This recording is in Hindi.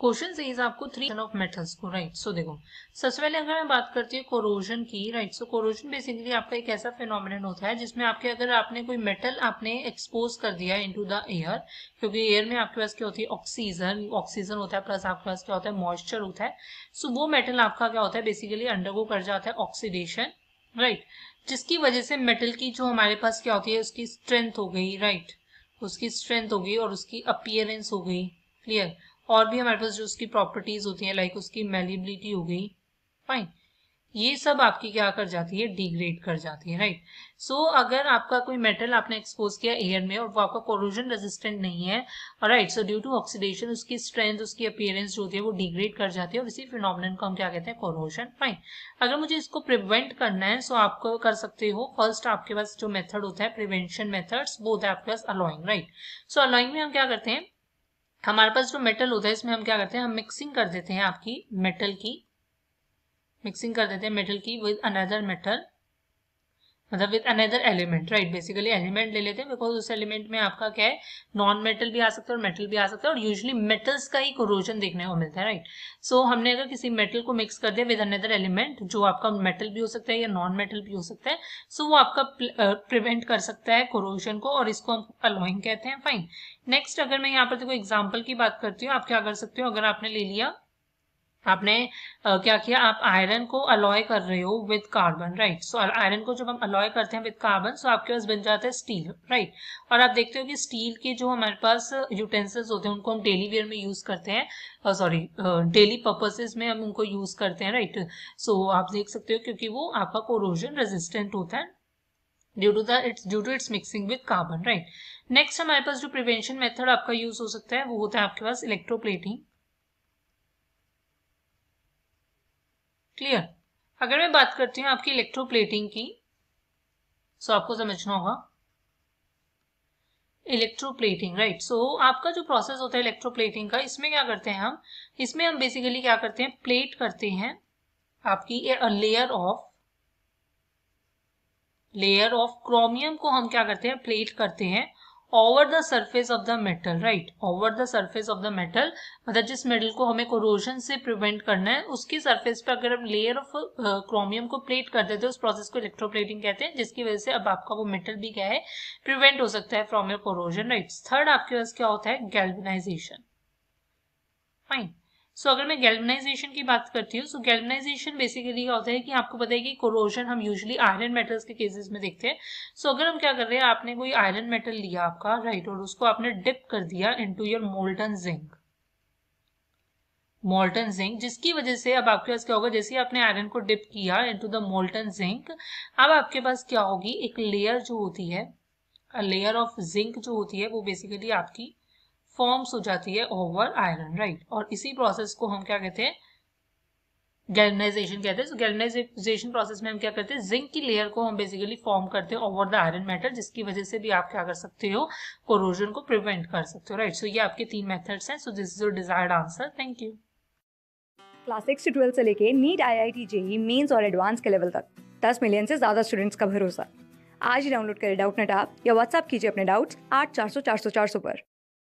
क्वेश्चन से इज आपको थ्री ऑफ मेटल्स को राइट right? सो so, देखो सबसे पहले अगर मैं बात करती हूँ कोरोजन की राइट सो कोरोजन बेसिकली आपका एक ऐसा फिनोमिनन होता है जिसमें आपके अगर आपने कोई मेटल आपने एक्सपोज कर दिया इनटू द एयर क्योंकि एयर में आपके पास क्या होती है ऑक्सीजन ऑक्सीजन होता है प्लस आपके पास क्या होता है मॉइस्चर होता है सो so, वो मेटल आपका क्या होता है बेसिकली अंडरगो कर जाता है ऑक्सीडेशन राइट right? जिसकी वजह से मेटल की जो हमारे पास क्या होती है उसकी स्ट्रेंथ हो गई राइट right? उसकी स्ट्रेंथ हो गई और उसकी अपियरेंस हो गई क्लियर और भी हमारे पास जो उसकी प्रॉपर्टीज़ होती हैं लाइक उसकी मेलिबिलिटी हो गई फाइन ये सब आपकी क्या कर जाती है डिग्रेड कर जाती है राइट सो so, अगर आपका कोई मेटल आपने एक्सपोज किया एयर में और वो आपका कोरोजन रेजिस्टेंट नहीं है right so due to oxidation उसकी स्ट्रेंथ उसकी अपियरेंस जो होती है वो डिग्रेड कर जाती है और इसी फिनोमिन को हम क्या कहते हैं कोरोजन फाइन अगर मुझे इसको प्रिवेंट करना है सो so आप कर सकते हो फर्स्ट आपके पास जो मेथड होता है प्रिवेंशन मेथड्स वो होता है आपके पास अलॉइंग राइट सो अलॉइंग में हम क्या करते हैं हमारे पास जो मेटल होता है इसमें हम क्या करते हैं हम मिक्सिंग कर देते हैं आपकी मेटल की मिक्सिंग कर देते हैं मेटल की विद अनदर मेटल मतलब with another element right basically element ले लेते हैं बिकॉज उस एलिमेंट में आपका क्या है नॉन मेटल भी आ सकता है और मेटल भी आ सकता है और यूजली मेटल्स का ही क्रोजन देखने को मिलता है राइट right? सो so, हमने अगर किसी मेटल को मिक्स कर दिया विद अनदर एलिमेंट जो आपका मेटल भी हो सकता है या नॉन मेटल भी हो सकता है सो so वो आपका प्रिवेंट कर सकता है क्रोजन को और इसको हम अलोइंग कहते हैं फाइन नेक्स्ट अगर मैं यहाँ पर देखो एग्जाम्पल की बात करती हूँ आप क्या कर सकते हो अगर आपने ले लिया आपने आ, क्या किया आप आयरन को अलॉय कर रहे हो with carbon right so iron को जब हम अलॉय करते हैं विद कार्बन सो आपके पास बन जाता है स्टील राइट right? और आप देखते हो कि स्टील के जो हमारे पास यूटेंसिल्स होते हैं उनको हम डेली वेयर में यूज करते हैं सॉरी डेली पर्पसेस में हम उनको यूज करते हैं राइट right? सो so, आप देख सकते हो क्योंकि वो आपका कोरोजन रेजिस्टेंट होता है due to the it's due to its mixing with carbon right next हमारे पास जो प्रिवेंशन मेथड आपका यूज हो सकता है वो होता है आपके पास इलेक्ट्रोप्लेटिंग क्लियर अगर मैं बात करती हूँ आपकी इलेक्ट्रोप्लेटिंग की सो आपको समझना होगा इलेक्ट्रोप्लेटिंग राइट सो आपका जो प्रोसेस होता है इलेक्ट्रोप्लेटिंग का इसमें क्या करते हैं हम इसमें हम बेसिकली क्या करते हैं प्लेट करते हैं आपकी layer of layer of chromium को हम क्या करते हैं प्लेट करते हैं over the surface of the metal right over the surface of the metal मतलब जिस मेटल को हमें कोरोजन से प्रिवेंट करना है उसकी सर्फेस पर अगर हम लेयर ऑफ क्रोमियम को प्लेट कर देते हैं उस प्रोसेस को इलेक्ट्रोप्लेटिंग कहते हैं जिसकी वजह से अब आपका वो मेटल भी क्या है प्रिवेंट हो सकता है from your corrosion right third आपके पास क्या होता है गैल्बनाइजेशन सो so, अगर मैं गैल्वनाइजेशन की बात करती हूँ सो गैल्वनाइजेशन बेसिकली क्या होता है कि आपको पता है कि कोरोजन हम यूजली आयरन मेटल्स के केसेस में देखते हैं सो so, अगर हम क्या कर रहे हैं आपने कोई आयरन मेटल लिया आपका राइट और उसको आपने डिप कर दिया into your molten zinc molten zinc जिसकी वजह से अब आपके पास क्या होगा जैसे आपने आयरन को डिप किया इनटू द मोल्टन जिंक अब आपके पास क्या होगी एक लेयर जो होती है लेयर ऑफ जिंक जो होती है वो बेसिकली आपकी फॉर्म्स हो जाती है ओवर आयरन राइट और इसी प्रोसेस को हम क्या कहते हैं गैलनाइजेशन कहते हैं सो गैलनाइजेशन प्रोसेस में हम क्या करते हैं जिंक की लेयर को हम बेसिकली फॉर्म करते हैं ओवर द आयरन मैटर जिसकी वजह से भी आप क्या कर सकते हो कोरोजन को प्रिवेंट कर सकते हो राइट सो ये आपके तीन मेथड्स हैं so this is your desired answer thank you class six से ट्वेल्थ से लेके NEET I I T JEE Mains और एडवांस के लेवल तक दस मिलियन से ज्यादा स्टूडेंट्स का भरोसा आज ही डाउनलोड करें डाउट नेट आप या व्हाट्सअप कीजिए अपने डाउट्स आठ चार सौ चार सौ चार सौ पर